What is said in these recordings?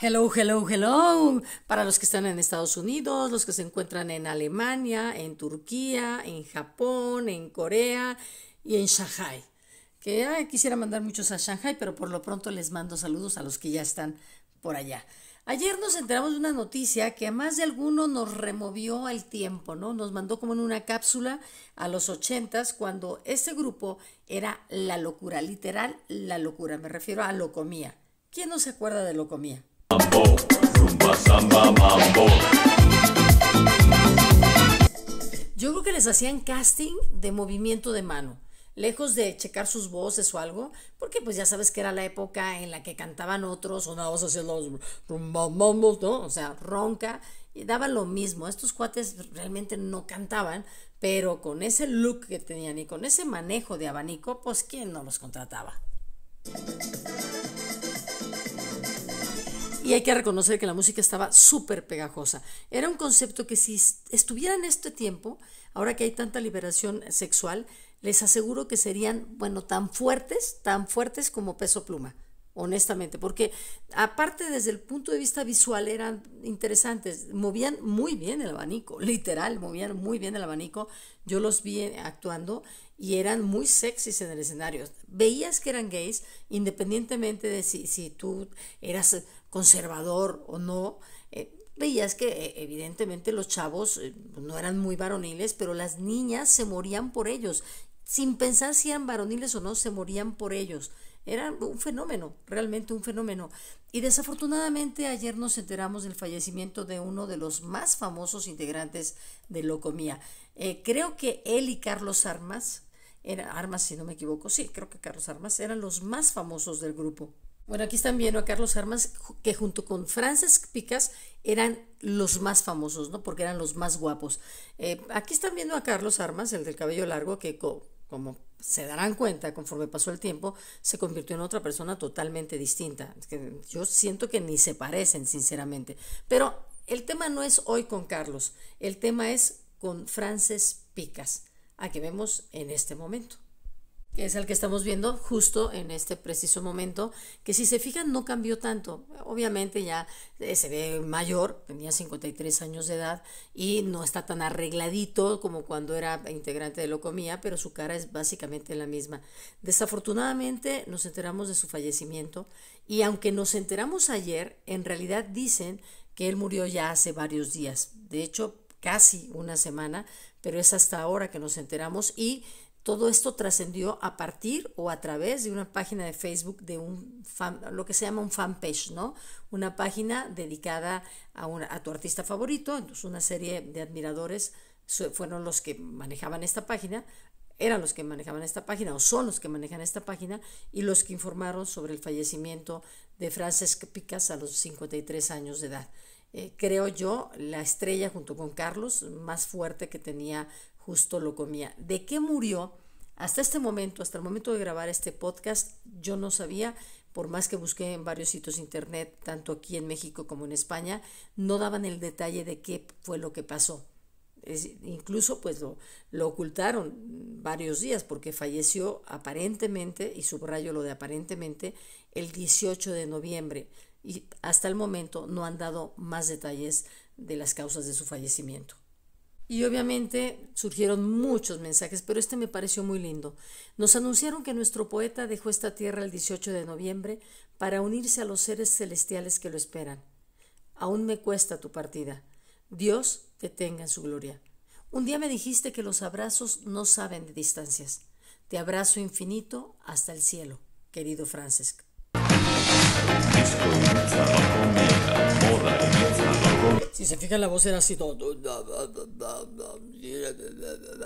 Hello, hello, hello. Para los que están en Estados Unidos, los que se encuentran en Alemania, en Turquía, en Japón, en Corea y en Shanghai. Que quisiera mandar muchos a Shanghai, pero por lo pronto les mando saludos a los que ya están por allá. Ayer nos enteramos de una noticia que a más de alguno nos removió el tiempo, ¿no? Nos mandó como en una cápsula a los ochentas cuando este grupo era la locura, literal la locura, me refiero a locomía. ¿Quién no se acuerda de locomía? Mambo, mambo. Yo creo que les hacían casting de movimiento de mano lejos de checar sus voces o algo, porque pues ya sabes que era la época en la que cantaban otros, voz así los rumbamambos, ¿no? O sea, ronca, y daba lo mismo. Estos cuates realmente no cantaban, pero con ese look que tenían y con ese manejo de abanico, pues ¿quién no los contrataba? Y hay que reconocer que la música estaba súper pegajosa. Era un concepto que si estuviera en este tiempo, ahora que hay tanta liberación sexual, les aseguro que serían, bueno, tan fuertes, tan fuertes como peso pluma, honestamente, porque aparte desde el punto de vista visual eran interesantes, movían muy bien el abanico, literal, movían muy bien el abanico, yo los vi actuando y eran muy sexys en el escenario. Veías que eran gays, independientemente de si, tú eras conservador o no. Eh, veías que eh, evidentemente los chavos eh, no eran muy varoniles, pero las niñas se morían por ellos sin pensar si eran varoniles o no, se morían por ellos. Era un fenómeno, realmente un fenómeno. Y desafortunadamente ayer nos enteramos del fallecimiento de uno de los más famosos integrantes de Locomía. Eh, creo que él y Carlos Armas, era, Armas si no me equivoco, sí, creo que Carlos Armas eran los más famosos del grupo. Bueno, aquí están viendo a Carlos Armas, que junto con Frances Picas eran los más famosos, ¿no? Porque eran los más guapos. Eh, aquí están viendo a Carlos Armas, el del cabello largo, que como se darán cuenta conforme pasó el tiempo, se convirtió en otra persona totalmente distinta. que yo siento que ni se parecen, sinceramente. Pero el tema no es hoy con Carlos, el tema es con Frances Picas, a que vemos en este momento que es el que estamos viendo justo en este preciso momento, que si se fijan no cambió tanto. Obviamente ya eh, se ve mayor, tenía 53 años de edad y no está tan arregladito como cuando era integrante de Locomía, pero su cara es básicamente la misma. Desafortunadamente nos enteramos de su fallecimiento y aunque nos enteramos ayer, en realidad dicen que él murió ya hace varios días. De hecho, casi una semana, pero es hasta ahora que nos enteramos y todo esto trascendió a partir o a través de una página de Facebook de un fan, lo que se llama un fanpage, ¿no? Una página dedicada a, a tu artista favorito, entonces una serie de admiradores fueron los que manejaban esta página, eran los que manejaban esta página o son los que manejan esta página y los que informaron sobre el fallecimiento de Francesc Picas a los 53 años de edad. Eh, creo yo, la estrella junto con Carlos más fuerte que tenía justo lo comía. ¿De qué murió? Hasta este momento, hasta el momento de grabar este podcast, yo no sabía, por más que busqué en varios sitios internet, tanto aquí en México como en España, no daban el detalle de qué fue lo que pasó. incluso pues lo, lo, ocultaron varios días porque falleció aparentemente, y subrayo lo de aparentemente, el 18 de noviembre. Y hasta el momento no han dado más detalles de las causas de su fallecimiento. Y obviamente surgieron muchos mensajes, pero este me pareció muy lindo. Nos anunciaron que nuestro poeta dejó esta tierra el 18 de noviembre para unirse a los seres celestiales que lo esperan. Aún me cuesta tu partida. Dios te tenga en su gloria. Un día me dijiste que los abrazos no saben de distancias. Te abrazo infinito hasta el cielo, querido Francesc. Si se fijan, la voz era así todo.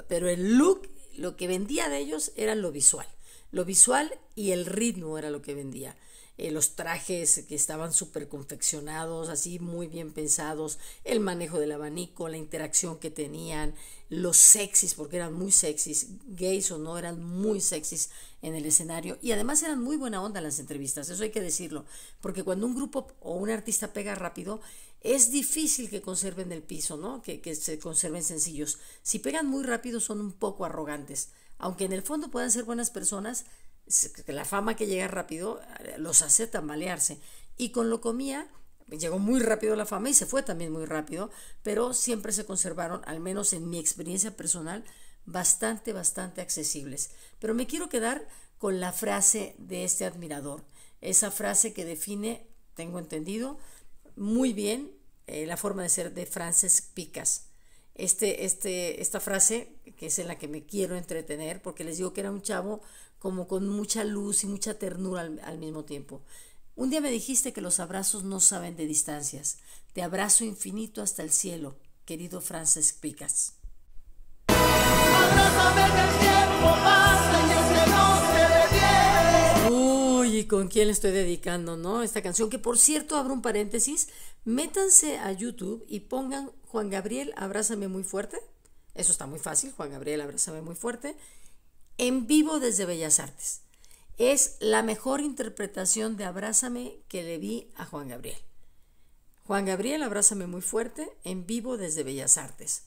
Pero el look, lo que vendía de ellos era lo visual. Lo visual y el ritmo era lo que vendía. los trajes que estaban súper confeccionados, así muy bien pensados, el manejo del abanico, la interacción que tenían, los sexys, porque eran muy sexys, gays o no, eran muy sexys en el escenario y además eran muy buena onda las entrevistas, eso hay que decirlo, porque cuando un grupo o un artista pega rápido, es difícil que conserven el piso, ¿no? Que, que, se conserven sencillos. Si pegan muy rápido son un poco arrogantes. Aunque en el fondo puedan ser buenas personas, la fama que llega rápido eh, los hace tambalearse. Y con lo comía, llegó muy rápido la fama y se fue también muy rápido, pero siempre se conservaron, al menos en mi experiencia personal, bastante, bastante accesibles. Pero me quiero quedar con la frase de este admirador, esa frase que define, tengo entendido, muy bien eh, la forma de ser de Frances Picas. Este, este, esta frase, que es en la que me quiero entretener, porque les digo que era un chavo como con mucha luz y mucha ternura al, mismo tiempo. Un día me dijiste que los abrazos no saben de distancias. Te abrazo infinito hasta el cielo, querido Frances Picas y con quién le estoy dedicando, Esta canción, que por cierto, abro un paréntesis, métanse a YouTube y pongan Juan Gabriel, abrázame muy fuerte. Eso está muy fácil, Juan Gabriel, abrázame muy fuerte. En vivo desde Bellas Artes. Es la mejor interpretación de Abrázame que le vi a Juan Gabriel. Juan Gabriel, abrázame muy fuerte, en vivo desde Bellas Artes.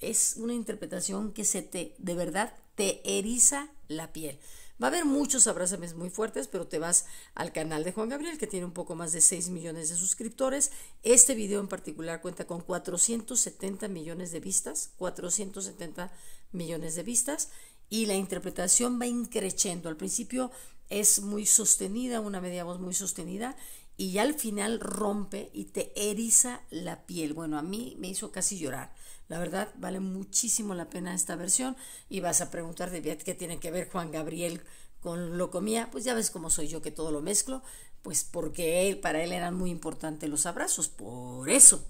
Es una interpretación que se te, de verdad, te eriza la piel. Va a haber muchos abrázames muy fuertes, pero te vas al canal de Juan Gabriel, que tiene un poco más de 6 millones de suscriptores. Este video en particular cuenta con 470 millones de vistas, 470 millones de vistas, y la interpretación va increciendo. Al principio es muy sostenida, una media voz muy sostenida, y ya al final rompe y te eriza la piel. Bueno, a mí me hizo casi llorar. La verdad, vale muchísimo la pena esta versión. Y vas a preguntar de qué tiene que ver Juan Gabriel con lo comía. Pues ya ves cómo soy yo que todo lo mezclo. Pues porque él, para él eran muy importantes los abrazos. Por eso.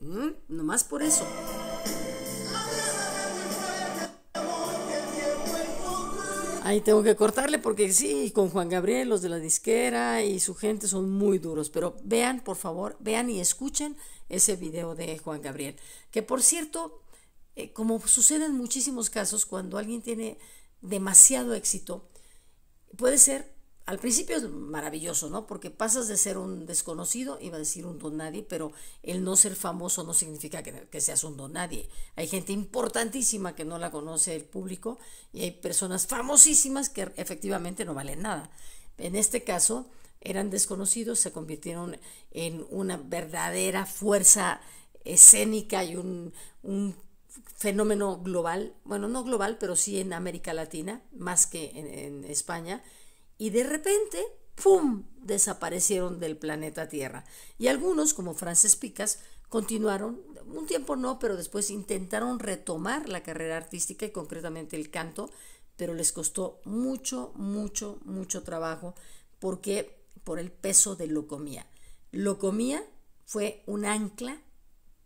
¿Mm? Nomás por eso. Ahí tengo que cortarle porque sí, con Juan Gabriel, los de la disquera y su gente son muy duros. Pero vean, por favor, vean y escuchen ese video de Juan Gabriel. Que por cierto, eh, como sucede en muchísimos casos, cuando alguien tiene demasiado éxito, puede ser al principio es maravilloso, ¿no? Porque pasas de ser un desconocido, iba a decir un don nadie, pero el no ser famoso no significa que, seas un don nadie. Hay gente importantísima que no la conoce el público y hay personas famosísimas que efectivamente no valen nada. En este caso, eran desconocidos, se convirtieron en una verdadera fuerza escénica y un, fenómeno global, bueno, no global, pero sí en América Latina, más que en España y de repente, ¡pum!, desaparecieron del planeta Tierra. Y algunos, como Frances Picas, continuaron, un tiempo no, pero después intentaron retomar la carrera artística y concretamente el canto, pero les costó mucho, mucho, mucho trabajo porque por el peso de lo comía lo comía fue un ancla,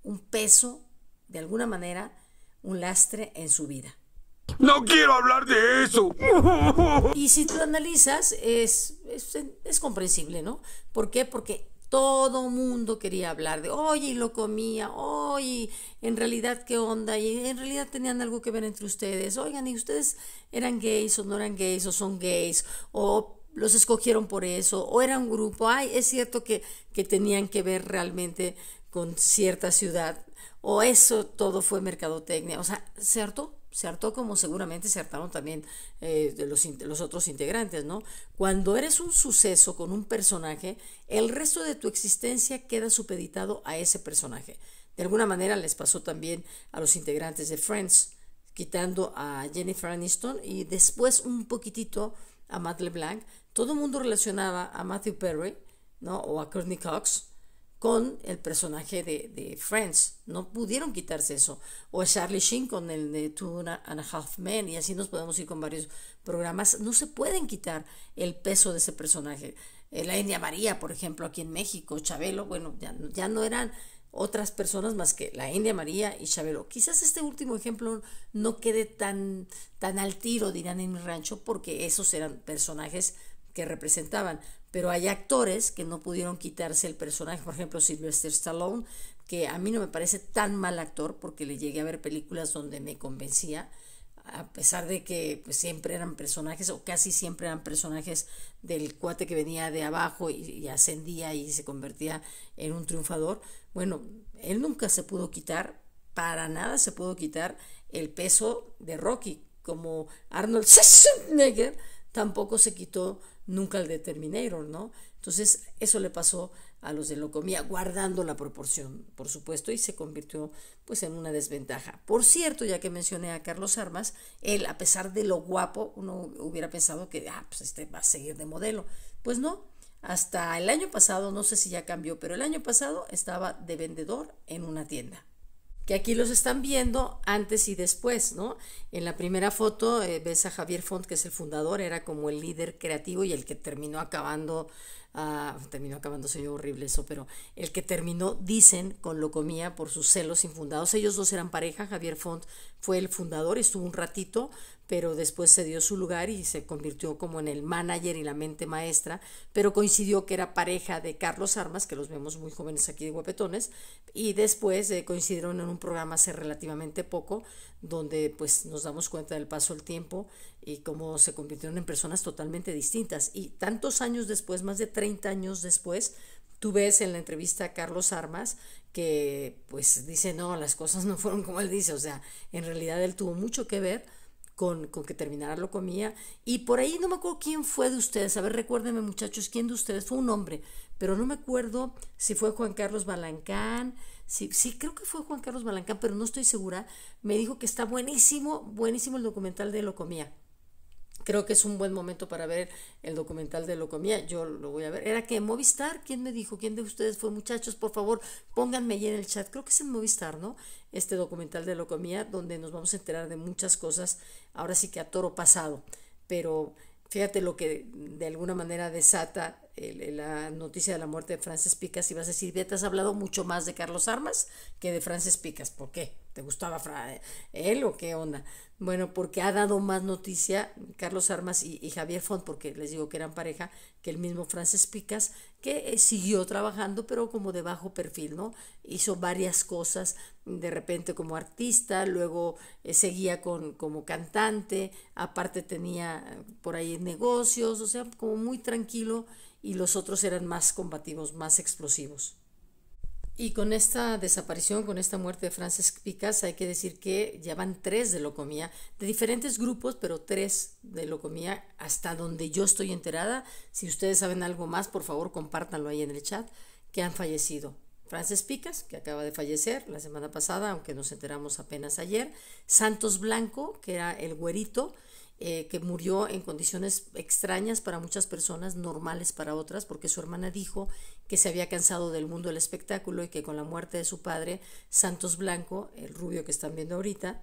un peso, de alguna manera, un lastre en su vida. No quiero hablar de eso. Y si tú analizas, es, es, comprensible, ¿no? ¿Por qué? Porque todo mundo quería hablar de, oye, y lo comía, oye, en realidad qué onda, y en realidad tenían algo que ver entre ustedes, oigan, y ustedes eran gays o no eran gays o son gays, o los escogieron por eso, o era un grupo, ay, es cierto que, que tenían que ver realmente con cierta ciudad, o eso todo fue mercadotecnia, o sea, ¿cierto? se hartó como seguramente se hartaron también eh, de los, los, otros integrantes, ¿no? Cuando eres un suceso con un personaje, el resto de tu existencia queda supeditado a ese personaje. De alguna manera les pasó también a los integrantes de Friends, quitando a Jennifer Aniston y después un poquitito a Matt LeBlanc. Todo el mundo relacionaba a Matthew Perry, ¿no? O a Courtney Cox, con el personaje de, Friends. No pudieron quitarse eso. O Charlie Sheen con el de Two and a Half Men, y así nos podemos ir con varios programas. No se pueden quitar el peso de ese personaje. Eh, la India María, por ejemplo, aquí en México, Chabelo, bueno, ya, ya no eran otras personas más que la India María y Chabelo. Quizás este último ejemplo no quede tan, tan al tiro, dirán en mi rancho, porque esos eran personajes que representaban pero hay actores que no pudieron quitarse el personaje, por ejemplo Sylvester Stallone, que a mí no me parece tan mal actor porque le llegué a ver películas donde me convencía, a pesar de que pues, siempre eran personajes o casi siempre eran personajes del cuate que venía de abajo y, ascendía y se convertía en un triunfador, bueno, él nunca se pudo quitar, para nada se pudo quitar el peso de Rocky, como Arnold Schwarzenegger tampoco se quitó nunca el de ¿no? Entonces eso le pasó a los de Locomía, guardando la proporción, por supuesto, y se convirtió pues en una desventaja. Por cierto, ya que mencioné a Carlos Armas, él, a pesar de lo guapo, uno hubiera pensado que, ah, pues este va a seguir de modelo. Pues no, hasta el año pasado, no sé si ya cambió, pero el año pasado estaba de vendedor en una tienda que aquí los están viendo antes y después, ¿no? En la primera foto eh, ves a Javier Font, que es el fundador, era como el líder creativo y el que terminó acabando, ah, terminó acabando, soy horrible eso, pero el que terminó, dicen, con comía por sus celos infundados. Ellos dos eran pareja, Javier Font fue el fundador, estuvo un ratito, pero después se dio su lugar y se convirtió como en el manager y la mente maestra, pero coincidió que era pareja de Carlos Armas, que los vemos muy jóvenes aquí de Guapetones, y después eh, coincidieron en un programa hace relativamente poco, donde pues nos damos cuenta del paso del tiempo y cómo se convirtieron en personas totalmente distintas. Y tantos años después, más de 30 años después, Tú ves en la entrevista a Carlos Armas que pues dice, no, las cosas no fueron como él dice, o sea, en realidad él tuvo mucho que ver con, con, que terminara lo comía. Y por ahí no me acuerdo quién fue de ustedes. A ver, recuérdenme muchachos, quién de ustedes fue un hombre, pero no me acuerdo si fue Juan Carlos Balancán. Sí, sí, creo que fue Juan Carlos Balancán, pero no estoy segura. Me dijo que está buenísimo, buenísimo el documental de Lo Comía creo que es un buen momento para ver el documental de Locomía. Yo lo voy a ver. Era que Movistar, ¿quién me dijo? ¿Quién de ustedes fue? Muchachos, por favor, pónganme ahí en el chat. Creo que es en Movistar, ¿no? Este documental de Locomía, donde nos vamos a enterar de muchas cosas. Ahora sí que a toro pasado. Pero fíjate lo que de alguna manera desata la noticia de la muerte de Frances Picas y vas a decir, ya te has hablado mucho más de Carlos Armas que de Frances Picas. ¿Por qué? ¿Te gustaba eh, él o qué onda? Bueno, porque ha dado más noticia Carlos Armas y, Javier Font, porque les digo que eran pareja, que el mismo Frances Picas, que eh, siguió trabajando, pero como de bajo perfil, ¿no? Hizo varias cosas de repente como artista, luego eh, seguía con, como cantante, aparte tenía por ahí negocios, o sea, como muy tranquilo y los otros eran más combativos, más explosivos. Y con esta desaparición, con esta muerte de Frances Picas, hay que decir que ya van tres de Locomía, de diferentes grupos, pero tres de Locomía, hasta donde yo estoy enterada. Si ustedes saben algo más, por favor, compártanlo ahí en el chat, que han fallecido. Frances Picas, que acaba de fallecer la semana pasada, aunque nos enteramos apenas ayer. Santos Blanco, que era el güerito, eh, que murió en condiciones extrañas para muchas personas, normales para otras, porque su hermana dijo que se había cansado del mundo del espectáculo y que con la muerte de su padre, Santos Blanco, el rubio que están viendo ahorita,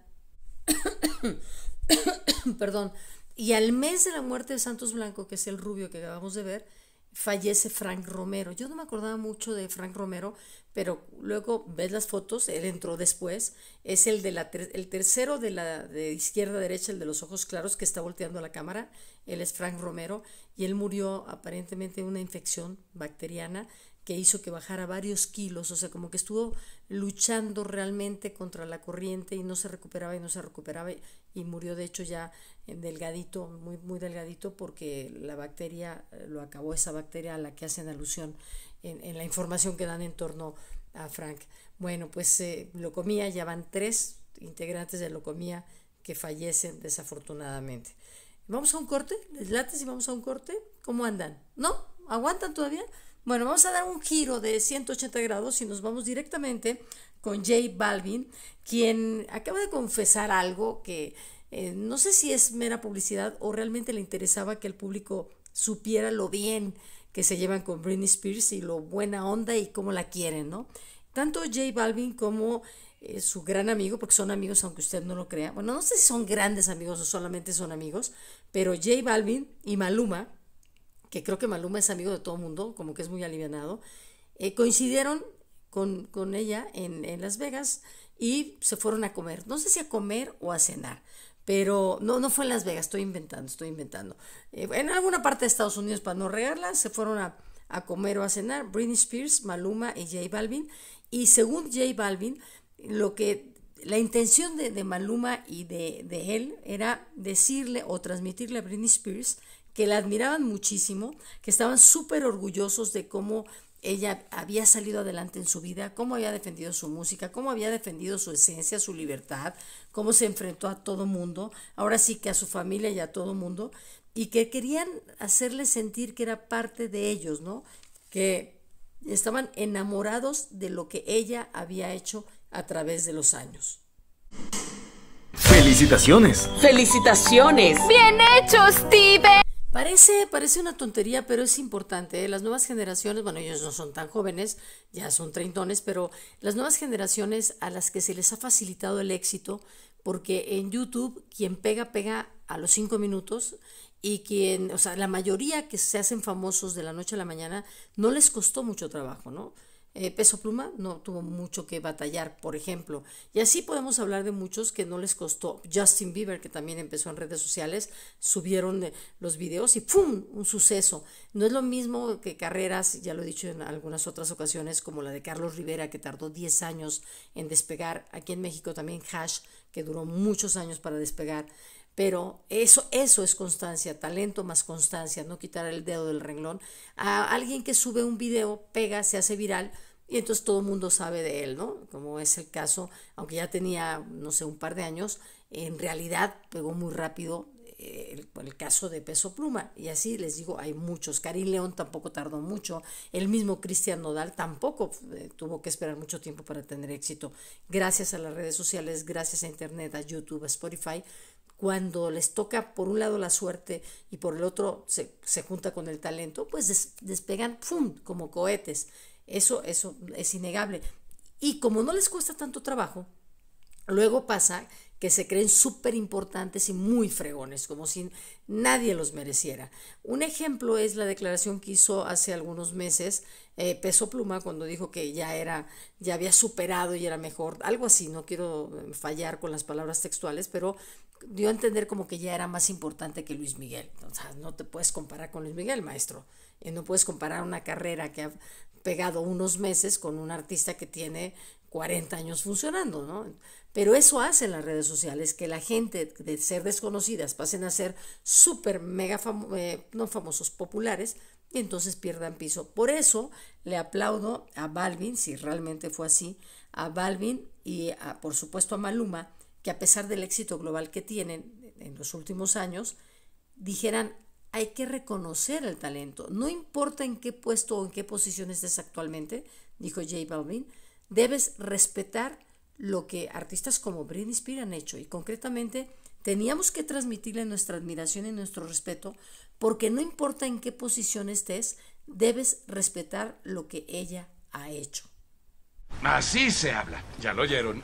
perdón, y al mes de la muerte de Santos Blanco, que es el rubio que acabamos de ver, fallece Frank Romero. Yo no me acordaba mucho de Frank Romero, pero luego ves las fotos, él entró después, es el, de la el tercero de la de izquierda a derecha, el de los ojos claros que está volteando la cámara, él es Frank Romero y él murió aparentemente de una infección bacteriana que hizo que bajara varios kilos, o sea, como que estuvo luchando realmente contra la corriente y no se recuperaba y no se recuperaba y murió de hecho ya delgadito, muy, muy delgadito porque la bacteria eh, lo acabó, esa bacteria a la que hacen alusión en, la información que dan en torno a Frank. Bueno, pues lo eh, Locomía, ya van tres integrantes de Locomía que fallecen desafortunadamente. ¿Vamos a un corte? ¿Les late si vamos a un corte? ¿Cómo andan? ¿No? ¿Aguantan todavía? Bueno, vamos a dar un giro de 180 grados y nos vamos directamente con Jay Balvin, quien acaba de confesar algo que eh, no sé si es mera publicidad o realmente le interesaba que el público supiera lo bien que se llevan con Britney Spears y lo buena onda y cómo la quieren, ¿no? Tanto J Balvin como eh, su gran amigo, porque son amigos aunque usted no lo crea, bueno, no sé si son grandes amigos o solamente son amigos, pero J Balvin y Maluma, que creo que Maluma es amigo de todo el mundo, como que es muy alivianado, eh, coincidieron con, ella en, en Las Vegas y se fueron a comer, no sé si a comer o a cenar pero no, no fue en Las Vegas, estoy inventando, estoy inventando. Eh, en alguna parte de Estados Unidos, para no regarla, se fueron a, a, comer o a cenar Britney Spears, Maluma y Jay Balvin. Y según J Balvin, lo que la intención de, de Maluma y de, de él era decirle o transmitirle a Britney Spears que la admiraban muchísimo, que estaban súper orgullosos de cómo ella había salido adelante en su vida, cómo había defendido su música, cómo había defendido su esencia, su libertad, cómo se enfrentó a todo mundo, ahora sí que a su familia y a todo mundo, y que querían hacerle sentir que era parte de ellos, ¿no? Que estaban enamorados de lo que ella había hecho a través de los años. Felicitaciones. Felicitaciones. Bien hecho, Steve Parece, parece una tontería, pero es importante. ¿eh? Las nuevas generaciones, bueno, ellos no son tan jóvenes, ya son treintones, pero las nuevas generaciones a las que se les ha facilitado el éxito, porque en YouTube quien pega, pega a los cinco minutos y quien, o sea, la mayoría que se hacen famosos de la noche a la mañana, no les costó mucho trabajo, ¿no? Eh, peso Pluma no tuvo mucho que batallar, por ejemplo. Y así podemos hablar de muchos que no les costó. Justin Bieber, que también empezó en redes sociales, subieron eh, los videos y ¡pum! Un suceso. No es lo mismo que carreras, ya lo he dicho en algunas otras ocasiones, como la de Carlos Rivera, que tardó 10 años en despegar. Aquí en México también Hash, que duró muchos años para despegar. Pero eso, eso es constancia, talento más constancia, no quitar el dedo del renglón. A alguien que sube un video, pega, se hace viral, y entonces todo el mundo sabe de él, ¿no? Como es el caso, aunque ya tenía, no sé, un par de años, en realidad pegó muy rápido eh, el, caso de Peso Pluma. Y así les digo, hay muchos. Karim León tampoco tardó mucho. El mismo Cristian Nodal tampoco eh, tuvo que esperar mucho tiempo para tener éxito. Gracias a las redes sociales, gracias a Internet, a YouTube, a Spotify. Cuando les toca por un lado la suerte y por el otro se, junta con el talento, pues despegan ¡fum! como cohetes. Eso, es innegable. Y como no les cuesta tanto trabajo, luego pasa que se creen súper importantes y muy fregones, como si nadie los mereciera. Un ejemplo es la declaración que hizo hace algunos meses eh, Peso Pluma cuando dijo que ya era, ya había superado y era mejor, algo así, no quiero eh, fallar con las palabras textuales, pero dio a entender como que ya era más importante que Luis Miguel. no te puedes comparar con Luis Miguel, maestro. No puedes comparar una carrera que ha pegado unos meses con un artista que tiene 40 años funcionando, ¿no? Pero eso hace las redes sociales, que la gente de ser desconocidas pasen a ser súper mega eh, no famosos, populares, y entonces pierdan piso. Por eso le aplaudo a Balvin, si realmente fue así, a Balvin y por supuesto a Maluma, que a pesar del éxito global que tienen en los últimos años, dijeran hay que reconocer el talento. No importa en qué puesto o en qué posición estés actualmente, dijo Jay Balvin, debes respetar lo que artistas como Britney Spears han hecho y concretamente teníamos que transmitirle nuestra admiración y nuestro respeto porque no importa en qué posición estés, debes respetar lo que ella ha hecho. Así se habla, ya lo oyeron.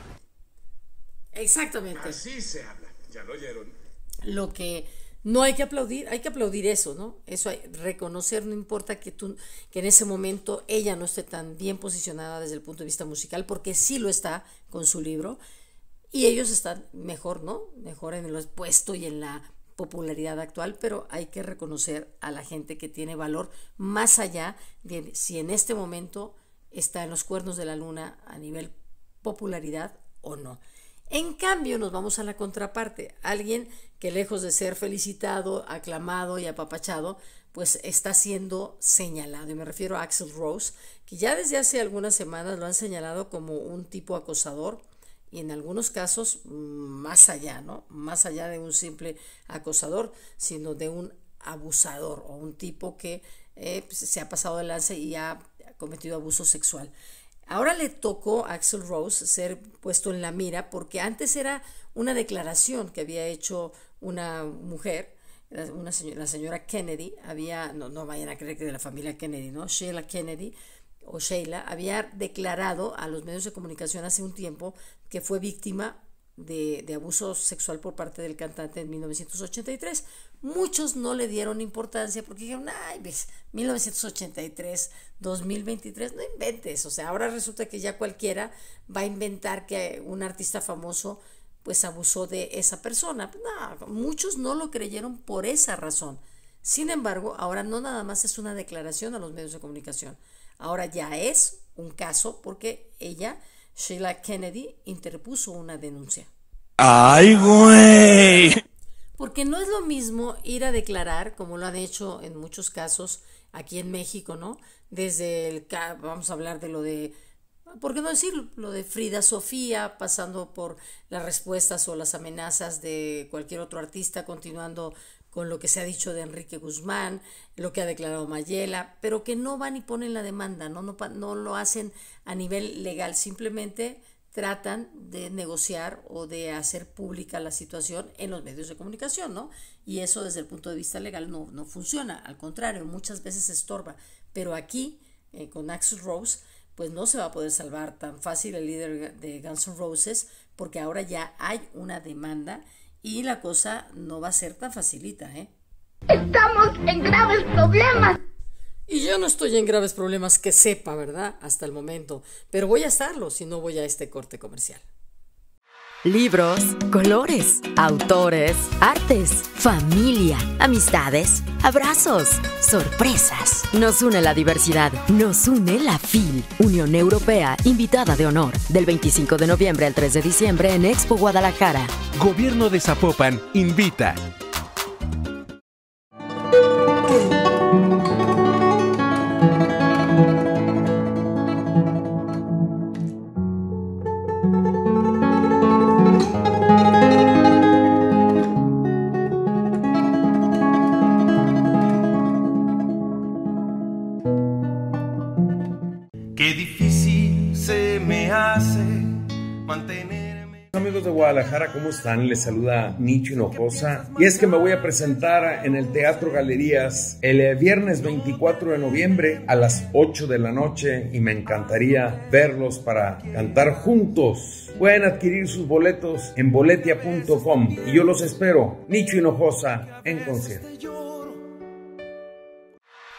Exactamente. Así se habla, ya lo oyeron. Lo que no hay que aplaudir, hay que aplaudir eso, ¿no? Eso hay, reconocer, no importa que tú, que en ese momento ella no esté tan bien posicionada desde el punto de vista musical, porque sí lo está con su libro, y ellos están mejor, ¿no? Mejor en el puesto y en la popularidad actual, pero hay que reconocer a la gente que tiene valor más allá de si en este momento está en los cuernos de la luna a nivel popularidad o no. En cambio, nos vamos a la contraparte, alguien que lejos de ser felicitado, aclamado y apapachado, pues está siendo señalado. Y me refiero a Axel Rose, que ya desde hace algunas semanas lo han señalado como un tipo acosador y en algunos casos mm, más allá, ¿no? Más allá de un simple acosador, sino de un abusador o un tipo que eh, pues, se ha pasado de lance y ha cometido abuso sexual. Ahora le tocó a Axel Rose ser puesto en la mira porque antes era una declaración que había hecho una mujer, una señora, la señora Kennedy, había, no, vayan a creer que de la familia Kennedy, ¿no? Sheila Kennedy o Sheila había declarado a los medios de comunicación hace un tiempo que fue víctima de, de abuso sexual por parte del cantante en 1983. Muchos no le dieron importancia porque dijeron, ay, 1983, pues, 2023, no inventes. O sea, ahora resulta que ya cualquiera va a inventar que un artista famoso pues abusó de esa persona. Pues, no, muchos no lo creyeron por esa razón. Sin embargo, ahora no nada más es una declaración a los medios de comunicación, ahora ya es un caso porque ella, Sheila Kennedy, interpuso una denuncia. ¡Ay, güey! Porque no es lo mismo ir a declarar, como lo han hecho en muchos casos aquí en México, ¿no? Desde el, vamos a hablar de lo de, ¿por qué no decir, Lo de Frida Sofía, pasando por las respuestas o las amenazas de cualquier otro artista, continuando con lo que se ha dicho de Enrique Guzmán, lo que ha declarado Mayela, pero que no van y ponen la demanda, no, no, no lo hacen a nivel legal, simplemente tratan de negociar o de hacer pública la situación en los medios de comunicación, ¿no? Y eso desde el punto de vista legal no, no funciona, al contrario, muchas veces estorba, pero aquí eh, con Axel Rose, pues no se va a poder salvar tan fácil el líder de Guns N' Roses, porque ahora ya hay una demanda y la cosa no va a ser tan facilita, ¿eh? Estamos en graves problemas. Y yo no estoy en graves problemas que sepa, ¿verdad? Hasta el momento, pero voy a estarlo si no voy a este corte comercial. Libros, colores, autores, artes, familia, amistades, abrazos, sorpresas. Nos une la diversidad, nos une la FIL, Unión Europea, invitada de honor, del 25 de noviembre al 3 de diciembre en Expo Guadalajara. Gobierno de Zapopan, invita. Guadalajara, ¿cómo están? Les saluda Nicho Hinojosa. Y es que me voy a presentar en el Teatro Galerías el eh, viernes 24 de noviembre a las 8 de la noche y me encantaría verlos para cantar juntos. Pueden adquirir sus boletos en boletia.com y yo los espero, Nicho Hinojosa, en concierto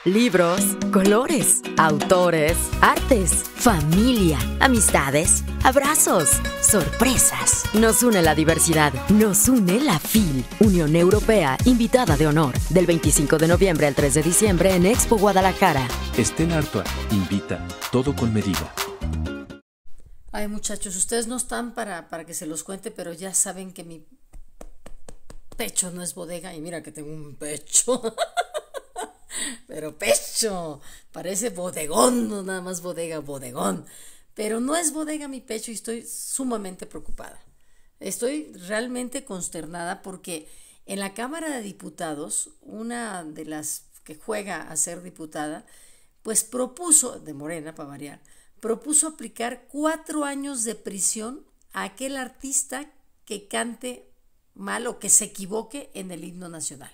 libros, colores, autores, artes, familia, amistades, abrazos, sorpresas. Nos une la diversidad, nos une la FIL, Unión Europea, invitada de honor, del 25 de noviembre al 3 de diciembre en Expo Guadalajara. Estén Artois invita, todo con medida. Ay muchachos, ustedes no están para, para que se los cuente, pero ya saben que mi pecho no es bodega y mira que tengo un pecho. pero pecho, parece bodegón, no nada más bodega, bodegón. Pero no es bodega mi pecho y estoy sumamente preocupada. Estoy realmente consternada porque en la Cámara de Diputados, una de las que juega a ser diputada, pues propuso, de Morena para variar, propuso aplicar cuatro años de prisión a aquel artista que cante mal o que se equivoque en el himno nacional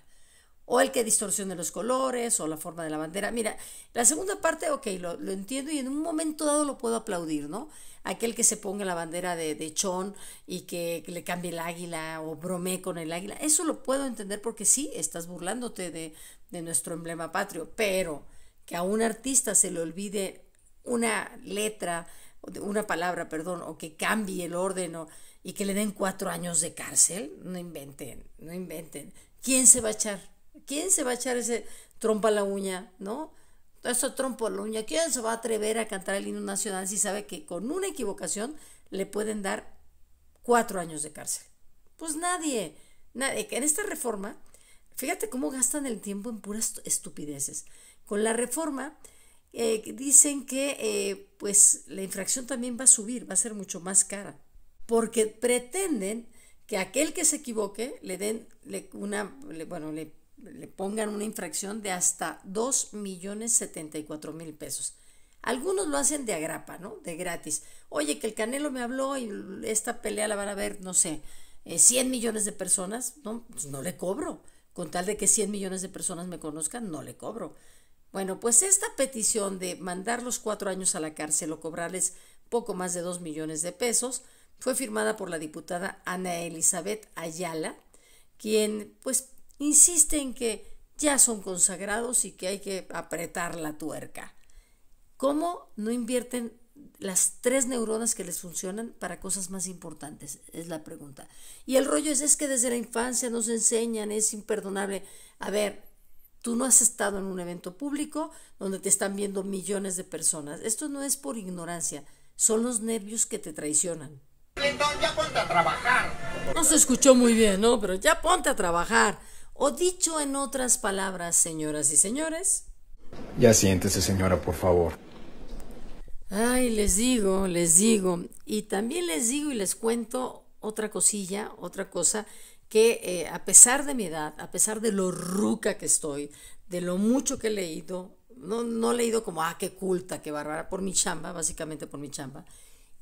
o el que distorsione los colores o la forma de la bandera. Mira, la segunda parte, ok, lo, entiendo y en un momento dado lo puedo aplaudir, ¿no? Aquel que se ponga la bandera de, de Chon y que, le cambie el águila o bromee con el águila, eso lo puedo entender porque sí, estás burlándote de, de nuestro emblema patrio, pero que a un artista se le olvide una letra, una palabra, perdón, o que cambie el orden y que le den cuatro años de cárcel, no inventen, no inventen. ¿Quién se va a echar? ¿Quién se va a echar ese trompa a la uña, no? Eso trompo a la uña. ¿Quién se va a atrever a cantar el himno nacional si sabe que con una equivocación le pueden dar cuatro años de cárcel? Pues nadie. nadie. En esta reforma, fíjate cómo gastan el tiempo en puras estupideces. Con la reforma eh, dicen que eh, pues la infracción también va a subir, va a ser mucho más cara, porque pretenden que aquel que se equivoque le den una, bueno, le le pongan una infracción de hasta 2 millones 74 mil pesos. Algunos lo hacen de agrapa, ¿no? De gratis. Oye, que el Canelo me habló y esta pelea la van a ver, no sé, eh, cien 100 millones de personas, no, pues no le cobro. Con tal de que 100 millones de personas me conozcan, no le cobro. Bueno, pues esta petición de mandar los cuatro años a la cárcel o cobrarles poco más de 2 millones de pesos fue firmada por la diputada Ana Elizabeth Ayala, quien pues insiste en que ya son consagrados y que hay que apretar la tuerca. ¿Cómo no invierten las tres neuronas que les funcionan para cosas más importantes? Es la pregunta. Y el rollo es, que desde la infancia nos enseñan, es imperdonable. A ver, tú no has estado en un evento público donde te están viendo millones de personas. Esto no es por ignorancia, son los nervios que te traicionan. ya ponte a trabajar. No se escuchó muy bien, ¿no? Pero ya ponte a trabajar. O dicho en otras palabras, señoras y señores. Ya siéntese, señora, por favor. Ay, les digo, les digo. Y también les digo y les cuento otra cosilla, otra cosa que eh, a pesar de mi edad, a pesar de lo ruca que estoy, de lo mucho que he leído, no, no he leído como, ah, qué culta, qué bárbara, por mi chamba, básicamente por mi chamba,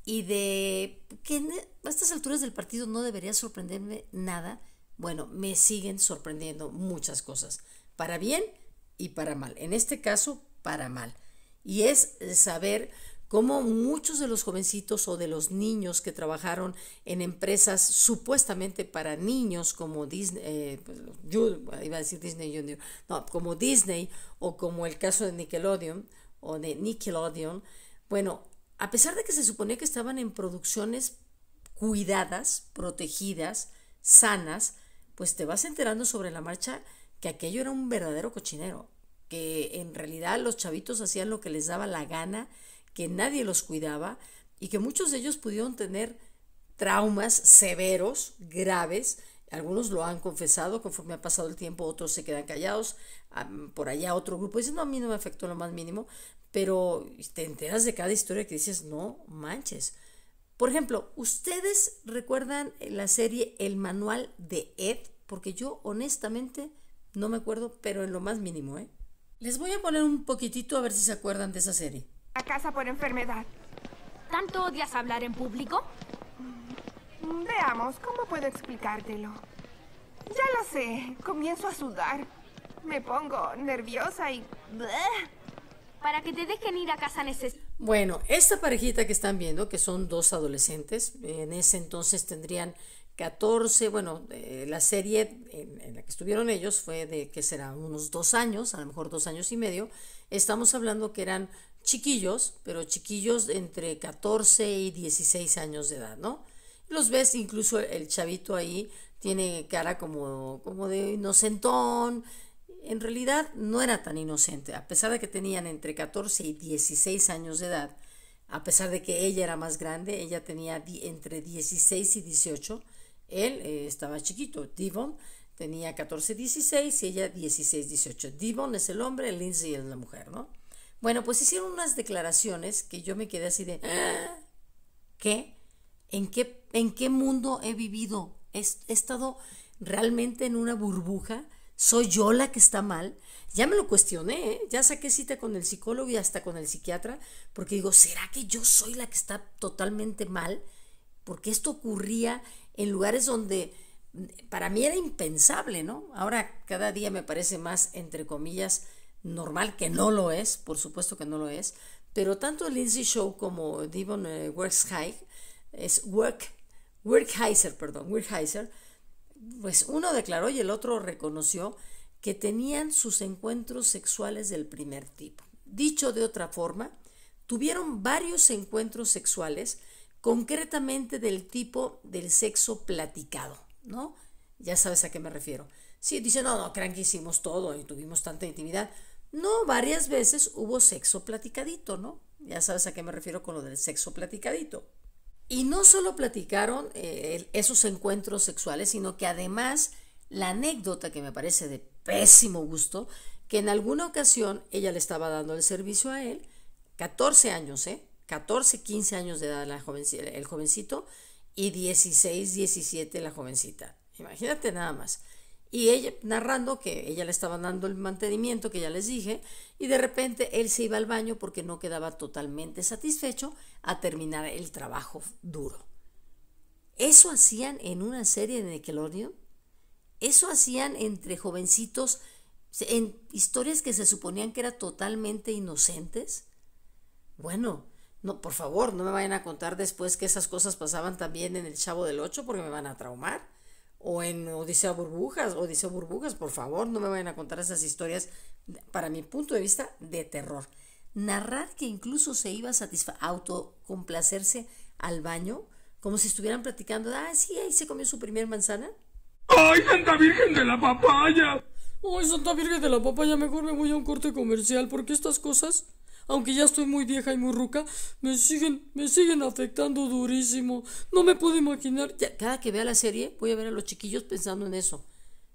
y de que e, a estas alturas del partido no debería sorprenderme nada bueno, me siguen sorprendiendo muchas cosas, para bien y para mal. En este caso, para mal. Y es saber cómo muchos de los jovencitos o de los niños que trabajaron en empresas supuestamente para niños como Disney, eh, pues, iba a decir Disney Junior, no, como Disney o como el caso de Nickelodeon o de Nickelodeon, bueno, a pesar de que se suponía que estaban en producciones cuidadas, protegidas, sanas, pues te vas enterando sobre la marcha que aquello era un verdadero cochinero, que en realidad los chavitos hacían lo que les daba la gana, que nadie los cuidaba y que muchos de ellos pudieron tener traumas severos, graves, algunos lo han confesado conforme ha pasado el tiempo, otros se quedan callados. Ah, por allá otro grupo dice, no, a mí no me afectó lo más mínimo, pero te enteras de cada historia que dices, no manches. Por ejemplo, ¿ustedes recuerdan la serie El Manual de Ed? porque yo honestamente no me acuerdo, pero en lo más mínimo, ¿eh? Les voy a poner un poquitito a ver si se acuerdan de esa serie. A casa por enfermedad. ¿Tanto odias hablar en público? Mm, veamos, ¿cómo puedo explicártelo? Ya lo sé, comienzo a sudar. Me pongo nerviosa y... Para que te dejen ir a casa necesito. Bueno, esta parejita que están viendo, que son dos adolescentes, en ese entonces tendrían 14, bueno, eh, la serie en, la que estuvieron ellos fue de que será unos dos años, a lo mejor dos años y medio. Estamos hablando que eran chiquillos, pero chiquillos entre 14 y 16 años de edad, ¿no? Los ves, incluso el chavito ahí tiene cara como, como de inocentón. En realidad no era tan inocente, a pesar de que tenían entre 14 y 16 años de edad, a pesar de que ella era más grande, ella tenía entre 16 y 18 él eh, estaba chiquito, Devon tenía 14, 16 y ella 16, 18. Devon es el hombre, Lindsay es la mujer, ¿no? Bueno, pues hicieron unas declaraciones que yo me quedé así de, ah, ¿qué? ¿En qué, en qué mundo he vivido? He, estado realmente en una burbuja. ¿Soy yo la que está mal? Ya me lo cuestioné, ¿eh? ya saqué cita con el psicólogo y hasta con el psiquiatra, porque digo, ¿será que yo soy la que está totalmente mal? Porque esto ocurría en lugares donde para mí era impensable, ¿no? Ahora cada día me parece más, entre comillas, normal, que no lo es, por supuesto que no lo es, pero tanto Lindsay Show como Devon eh, es Work, Werkheiser, perdón, pues uno declaró y el otro reconoció que tenían sus encuentros sexuales del primer tipo. Dicho de otra forma, tuvieron varios encuentros sexuales concretamente del tipo del sexo platicado, ¿no? Ya sabes a qué me refiero. Sí, dice, no, no, crean que hicimos todo y tuvimos tanta intimidad. No, varias veces hubo sexo platicadito, ¿no? Ya sabes a qué me refiero con lo del sexo platicadito. Y no solo platicaron eh, esos encuentros sexuales, sino que además la anécdota que me parece de pésimo gusto, que en alguna ocasión ella le estaba dando el servicio a él, 14 años, ¿eh? 14, 15 años de edad la el jovencito y 16, 17 la jovencita. Imagínate nada más. Y ella narrando que ella le estaba dando el mantenimiento que ya les dije, y de repente él se iba al baño porque no quedaba totalmente satisfecho a terminar el trabajo duro. Eso hacían en una serie de Nickelodeon. Eso hacían entre jovencitos, en historias que se suponían que eran totalmente inocentes. Bueno, no, por favor, no me vayan a contar después que esas cosas pasaban también en El Chavo del Ocho porque me van a traumar. O en Odisea Burbujas, Odisea Burbujas, por favor, no me vayan a contar esas historias, para mi punto de vista, de terror. Narrar que incluso se iba a autocomplacerse al baño, como si estuvieran platicando, ah, sí, ahí se comió su primer manzana. ¡Ay, Santa Virgen de la Papaya! ¡Ay, Santa Virgen de la Papaya! Mejor me voy a un corte comercial porque estas cosas aunque ya estoy muy vieja y muy ruca, me siguen, me siguen afectando durísimo. No me puedo imaginar. Ya, cada que vea la serie, voy a ver a los chiquillos pensando en eso.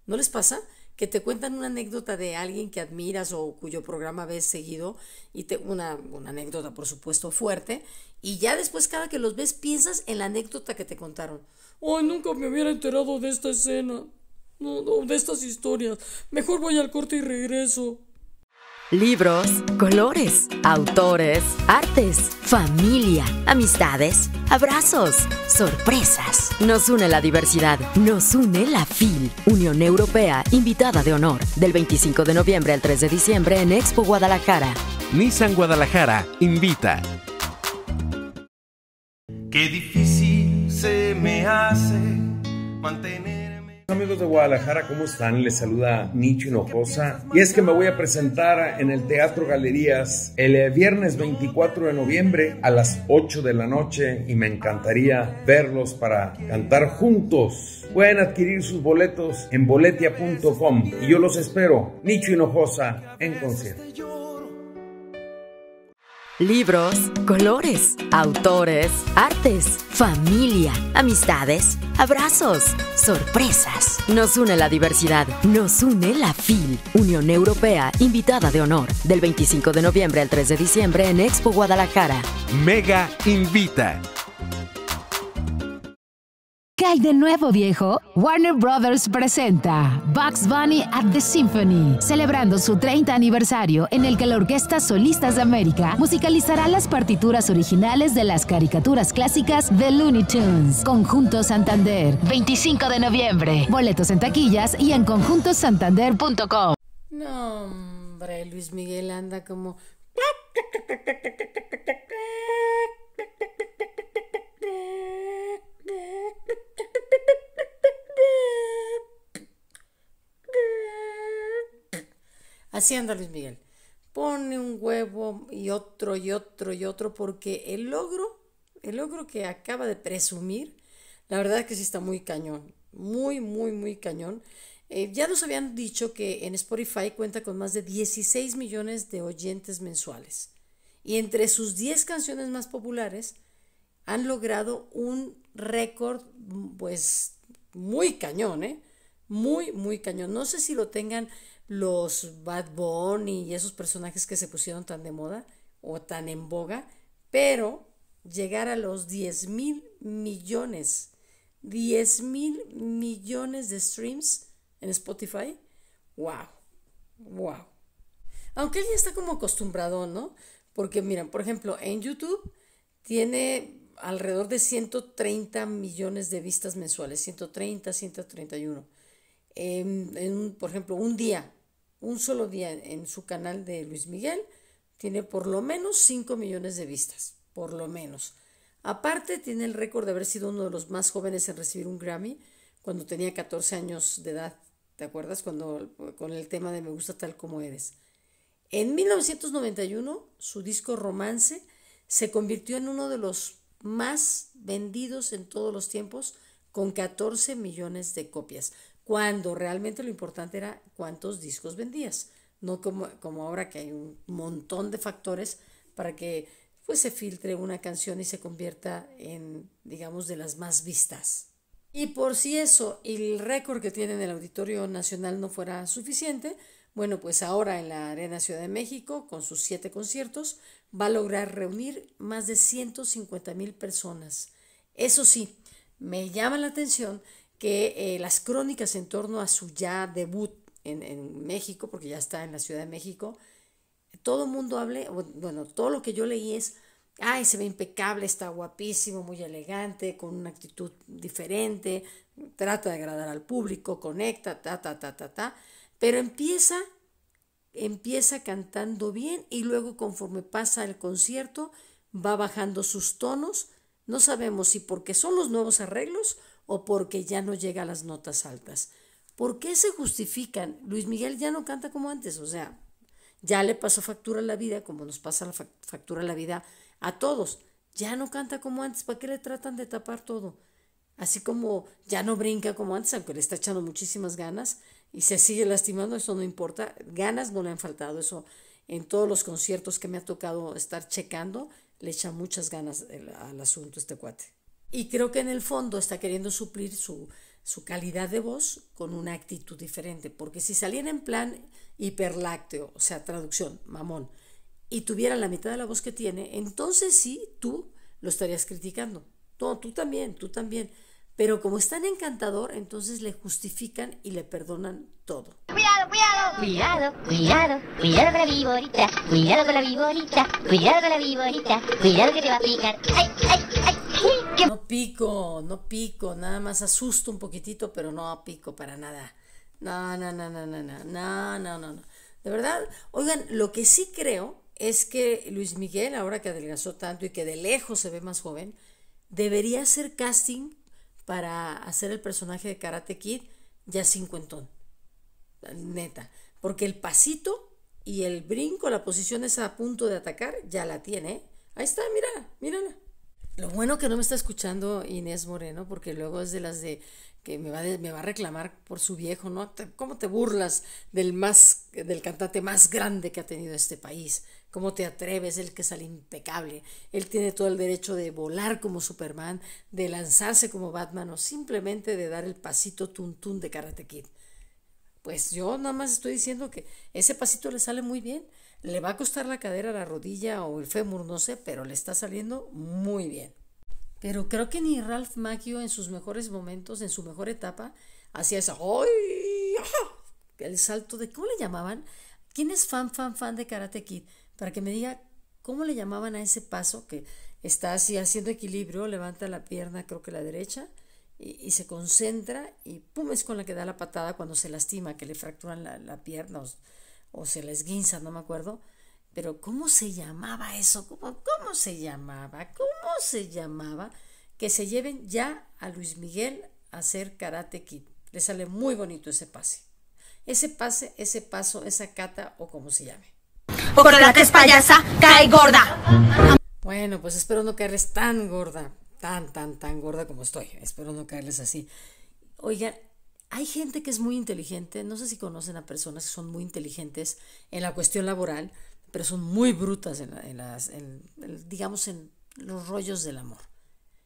¿No les pasa? Que te cuentan una anécdota de alguien que admiras o cuyo programa ves seguido, y te, una, una anécdota, por supuesto, fuerte, y ya después, cada que los ves, piensas en la anécdota que te contaron. Ay, nunca me hubiera enterado de esta escena. No, no, de estas historias. Mejor voy al corte y regreso. Libros, colores, autores, artes, familia, amistades, abrazos, sorpresas. Nos une la diversidad, nos une la FIL, Unión Europea, invitada de honor, del 25 de noviembre al 3 de diciembre en Expo Guadalajara. Nissan Guadalajara invita. Qué difícil se me hace mantener amigos de Guadalajara, ¿cómo están? Les saluda Nicho Hinojosa. Y es que me voy a presentar en el Teatro Galerías el eh, viernes 24 de noviembre a las 8 de la noche y me encantaría verlos para cantar juntos. Pueden adquirir sus boletos en boletia.com y yo los espero, Nicho Hinojosa, en concierto libros, colores, autores, artes, familia, amistades, abrazos, sorpresas. Nos une la diversidad, nos une la FIL, Unión Europea, invitada de honor, del 25 de noviembre al 3 de diciembre en Expo Guadalajara. Mega Invita. ¿Qué hay de nuevo, viejo? Warner Brothers presenta Bugs Bunny at the Symphony, celebrando su 30 aniversario en el que la Orquesta Solistas de América musicalizará las partituras originales de las caricaturas clásicas de Looney Tunes. Conjunto Santander, 25 de noviembre. Boletos en taquillas y en conjuntosantander.com. No, Luis Miguel anda como... Así anda Luis Miguel. Pone un huevo y otro y otro y otro porque el logro, el logro que acaba de presumir, la verdad es que sí está muy cañón, muy, muy, muy cañón. Eh, ya nos habían dicho que en Spotify cuenta con más de 16 millones de oyentes mensuales. Y entre sus 10 canciones más populares han logrado un récord, pues muy cañón, ¿eh? Muy, muy cañón. No sé si lo tengan los Bad Bunny y esos personajes que se pusieron tan de moda o tan en boga, pero llegar a los 10 mil millones, 10 mil millones de streams en Spotify, wow, wow. Aunque él ya está como acostumbrado, ¿no? Porque miren, por ejemplo, en YouTube tiene alrededor de 130 millones de vistas mensuales, 130, 131. Em, en, en, por ejemplo, un día, un solo día en su canal de Luis Miguel, tiene por lo menos 5 millones de vistas, por lo menos. Aparte, tiene el récord de haber sido uno de los más jóvenes en recibir un Grammy cuando tenía 14 años de edad. ¿Te acuerdas? Cuando, con el tema de Me gusta tal como eres. En 1991, su disco Romance se convirtió en uno de los más vendidos en todos los tiempos con 14 millones de copias, cuando realmente lo importante era cuántos discos vendías, no como, ahora que hay un montón de factores para que pues se filtre una canción y se convierta en, digamos, de las más vistas. Y por si eso el récord que tiene en el Auditorio Nacional no fuera suficiente, bueno, pues ahora en la Arena Ciudad de México, con sus siete conciertos, va a lograr reunir más de 150 mil personas. Eso sí, me llama la atención que eh, las crónicas en torno a su ya debut en, en, México, porque ya está en la Ciudad de México, todo el mundo hable, bueno, todo lo que yo leí es, ay, se ve impecable, está guapísimo, muy elegante, con una actitud diferente, trata de agradar al público, conecta, ta, ta, ta, ta, ta. Pero empieza, empieza cantando bien y luego conforme pasa el concierto va bajando sus tonos. No sabemos si porque son los nuevos arreglos o porque ya no llega a las notas altas. ¿Por qué se justifican? Luis Miguel ya no canta como antes, o sea, ya le pasó factura a la vida, como nos pasa la factura a la vida a todos. Ya no canta como antes, ¿para qué le tratan de tapar todo? Así como ya no brinca como antes, aunque le está echando muchísimas ganas, y se sigue lastimando, eso no importa. Ganas no le han faltado, eso en todos los conciertos que me ha tocado estar checando, le echa muchas ganas al asunto este cuate. Y creo que en el fondo está queriendo suplir su, calidad de voz con una actitud diferente, porque si saliera en plan hiperlácteo, o sea, traducción, mamón, y tuvieran la mitad de la voz que tiene, entonces sí, tú lo estarías criticando. No, tú también, tú también. Pero como es tan encantador, entonces le justifican y le perdonan todo. Cuidado, cuidado, cuidado, cuidado, cuidado con la viborita, cuidado con la viborita, cuidado con la viborita, cuidado que te va a picar. Ay, ay, ay. No pico, no pico, nada más asusto un poquitito, pero no pico para nada. No, no, no, no, no, no, no, no, no. De verdad, oigan, lo que sí creo es que Luis Miguel, ahora que adelgazó tanto y que de lejos se ve más joven, debería hacer casting para hacer el personaje de Karate Kid ya cincuentón. Neta. Porque el pasito y el brinco, la posición esa a punto de atacar, ya la tiene. ¿eh? Ahí está, mira mírala. Lo bueno que no me está escuchando Inés Moreno, porque luego es de las de que me va, me va a reclamar por su viejo, ¿no? ¿Cómo te burlas del, más, del cantante más grande que ha tenido este país? ¿Cómo te atreves? el que sale impecable. Él tiene todo el derecho de volar como Superman, de lanzarse como Batman o simplemente de dar el pasito tuntún de Karate Kid. Pues yo nada más estoy diciendo que ese pasito le sale muy bien. Le va a costar la cadera, la rodilla o el fémur, no sé, pero le está saliendo muy bien. Pero creo que ni Ralph Macchio en sus mejores momentos, en su mejor etapa, hacía esa ¡ay! Ah", el salto de ¿cómo le llamaban? ¿Quién es fan fan fan de Karate Kid? para que me diga cómo le llamaban a ese paso que está así haciendo equilibrio, levanta la pierna, creo que la derecha, y, se concentra y pum, es con la que da la patada cuando se lastima, que le fracturan la, pierna o, se les esguinza, no me acuerdo. Pero ¿cómo se llamaba eso? ¿Cómo, ¿Cómo se llamaba? ¿Cómo se llamaba? Que se lleven ya a Luis Miguel a hacer karate kid. Le sale muy bonito ese pase. Ese pase, ese paso, esa cata o como se llame porque la que es payasa cae gorda. Bueno, pues espero no caerles tan gorda, tan, tan, tan gorda como estoy. Espero no caerles así. Oigan, hay gente que es muy inteligente, no sé si conocen a personas que son muy inteligentes en la cuestión laboral, pero son muy brutas en, las, digamos, en los rollos del amor.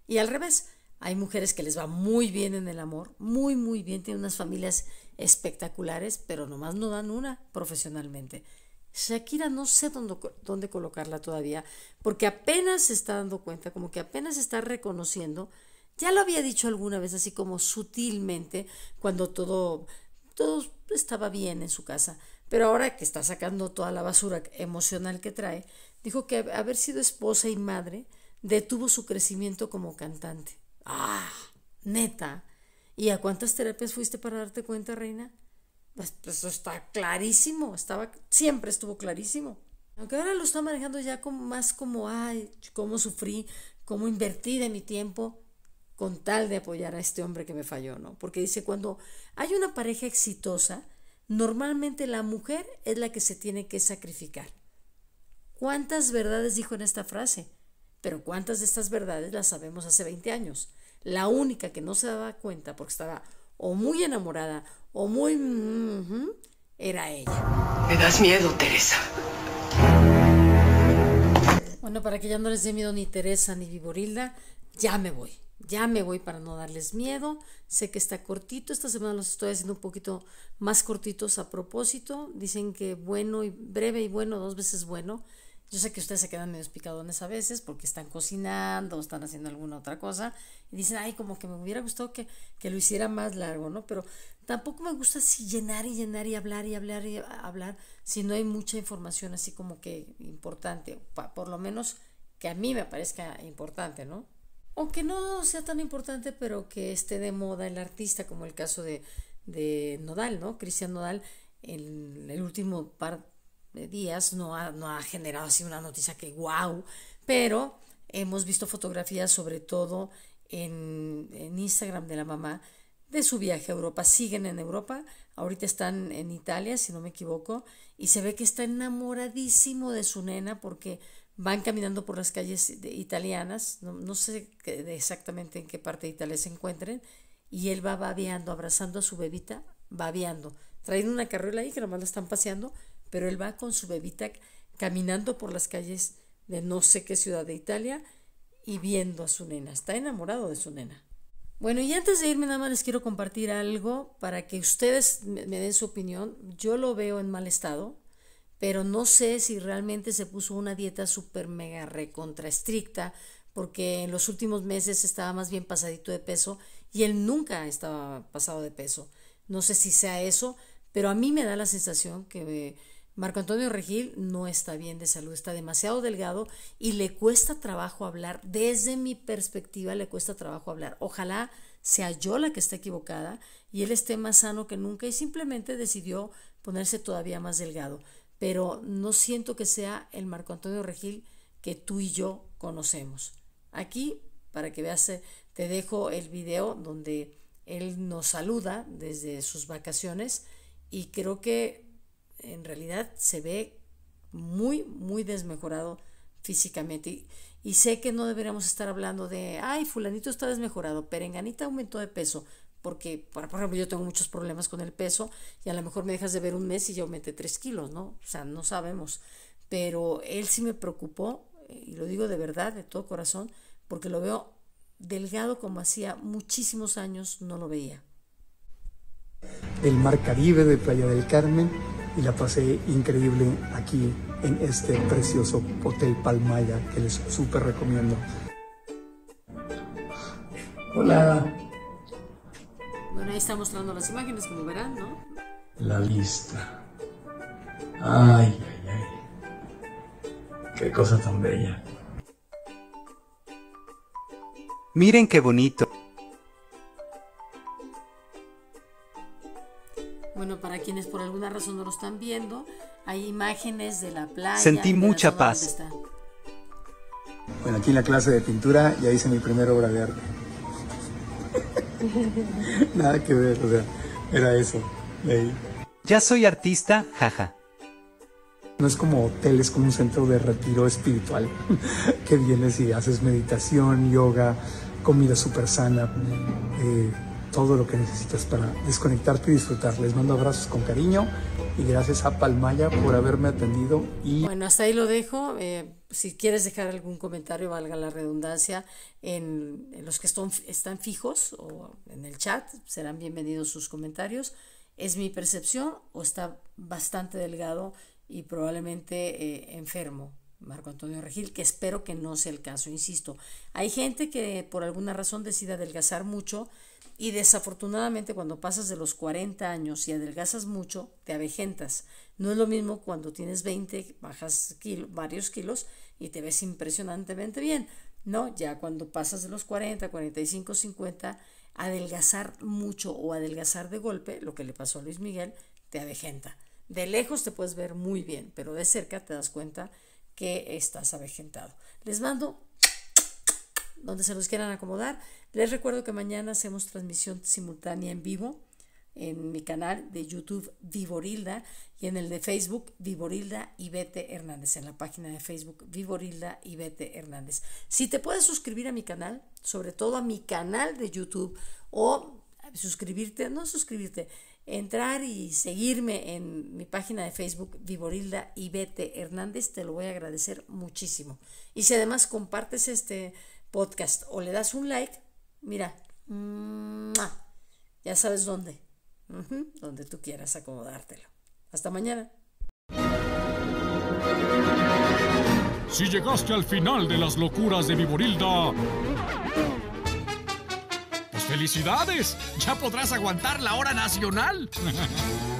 Y al revés, hay mujeres que les va muy bien en el amor, muy, muy bien, tienen unas familias espectaculares, pero nomás no dan una profesionalmente. Shakira no sé dónde, dónde colocarla todavía, porque apenas se está dando cuenta, como que apenas está reconociendo. Ya lo había dicho alguna vez, así como sutilmente, cuando todo, todo estaba bien en su casa. Pero ahora que está sacando toda la basura emocional que trae, dijo que haber sido esposa y madre detuvo su crecimiento como cantante. ¡Ah! Neta. ¿Y a cuántas terapias fuiste para darte cuenta, reina? Pues, pues, eso está clarísimo, estaba, siempre estuvo clarísimo. Aunque ahora lo está manejando ya más como, ay, cómo sufrí, cómo invertí de mi tiempo con tal de apoyar a este hombre que me falló, ¿no? Porque dice, cuando hay una pareja exitosa, normalmente la mujer es la que se tiene que sacrificar. ¿Cuántas verdades dijo en esta frase? Pero ¿cuántas de estas verdades las sabemos hace 20 años? La única que no se daba cuenta porque estaba o muy enamorada o muy... Mm-hmm, era ella. Me das miedo, Teresa. Bueno, para que ya no les dé miedo ni Teresa ni Viborilda, ya me voy. Ya me voy para no darles miedo. Sé que está cortito. Esta semana los estoy haciendo un poquito más cortitos a propósito. Dicen que bueno y breve y bueno, dos veces bueno. Yo sé que ustedes se quedan medio picadones a veces porque están cocinando o están haciendo alguna otra cosa y dicen, ay, como que me hubiera gustado que, lo hiciera más largo, ¿no? Pero tampoco me gusta así llenar y llenar y hablar y hablar y hablar si no hay mucha información así como que importante, por lo menos que a mí me parezca importante, ¿no? Aunque no sea tan importante, pero que esté de moda el artista, como el caso de, Nodal, ¿no? Cristian Nodal, en el último par de días no ha, no ha generado así una noticia que wow, pero hemos visto fotografías sobre todo en, Instagram de la mamá de su viaje a Europa. Siguen en Europa, ahorita están en Italia, si no me equivoco, y se ve que está enamoradísimo de su nena porque van caminando por las calles italianas, no, sé exactamente en qué parte de Italia se encuentren, y él va babeando, abrazando a su bebita, babeando. Traen una carriola ahí que nomás la están paseando, pero él va con su bebita caminando por las calles de no sé qué ciudad de Italia, y viendo a su nena. Está enamorado de su nena. Bueno, y antes de irme nada más les quiero compartir algo para que ustedes me, den su opinión. Yo lo veo en mal estado, pero no sé si realmente se puso una dieta súper mega recontra estricta, porque en los últimos meses estaba más bien pasadito de peso y él nunca estaba pasado de peso. No sé si sea eso, pero a mí me da la sensación que... Marco Antonio Regil no está bien de salud, está demasiado delgado y le cuesta trabajo hablar. Desde mi perspectiva le cuesta trabajo hablar. Ojalá sea yo la que está equivocada y él esté más sano que nunca y simplemente decidió ponerse todavía más delgado. Pero no siento que sea el Marco Antonio Regil que tú y yo conocemos. Aquí, para que veas, eh, te dejo el video donde él nos saluda desde sus vacaciones y creo que en realidad se ve muy, muy desmejorado físicamente. Y, sé que no deberíamos estar hablando de, ay, fulanito está desmejorado, perenganita aumentó de peso, porque, por ejemplo, yo tengo muchos problemas con el peso y a lo mejor me dejas de ver un mes y yo aumente tres kilos, ¿no? O sea, no sabemos. Pero él sí me preocupó, eh, y lo digo de verdad, de todo corazón, porque lo veo delgado como hacía muchísimos años no lo veía. El Mar Caribe de Playa del Carmen y la pasé increíble aquí en este precioso Hotel Palmaya que les súper recomiendo. Hola. Bueno, ahí está mostrando las imágenes, como verán, ¿no? La lista. Ay, ay, ay. Qué cosa tan bella. Miren qué bonito. por alguna razón no lo están viendo, hay imágenes de la playa. Sentí mucha paz. Bueno, aquí en la clase de pintura ya hice mi primera obra de arte. Nada que ver, o sea, era eso. Ya soy artista, jaja. No es como hotel, es como un centro de retiro espiritual. que vienes y haces meditación, yoga, comida super sana. Eh, todo lo que necesitas para desconectarte y disfrutar. Les mando abrazos con cariño y gracias a Palmaya por haberme atendido. Y... Bueno, hasta ahí lo dejo. Eh, si quieres dejar algún comentario, valga la redundancia, en, los que están, fijos o en el chat, serán bienvenidos sus comentarios. Es mi percepción o está bastante delgado y probablemente eh, enfermo. Marco Antonio Regil, que espero que no sea el caso, insisto. Hay gente que por alguna razón decide adelgazar mucho, y desafortunadamente cuando pasas de los 40 años y adelgazas mucho, te avejentas. No es lo mismo cuando tienes 20, bajas varios kilos y te ves impresionantemente bien. No, ya cuando pasas de los 40, 45, 50, adelgazar mucho o adelgazar de golpe, lo que le pasó a Luis Miguel, te avejenta. De lejos te puedes ver muy bien, pero de cerca te das cuenta que estás avejentado. Les mando donde se los quieran acomodar. Les recuerdo que mañana hacemos transmisión simultánea en vivo en mi canal de YouTube Viborilda y en el de Facebook Viborilda y Bete Hernández, en la página de Facebook Viborilda y Bete Hernández. Si te puedes suscribir a mi canal, sobre todo a mi canal de YouTube o suscribirte, no suscribirte, entrar y seguirme en mi página de Facebook Viborilda y Bete Hernández, te lo voy a agradecer muchísimo. Y si además compartes este podcast o le das un like, mira, ya sabes dónde, donde tú quieras acomodártelo. Hasta mañana. Si llegaste al final de las locuras de mi pues felicidades, ya podrás aguantar la hora nacional.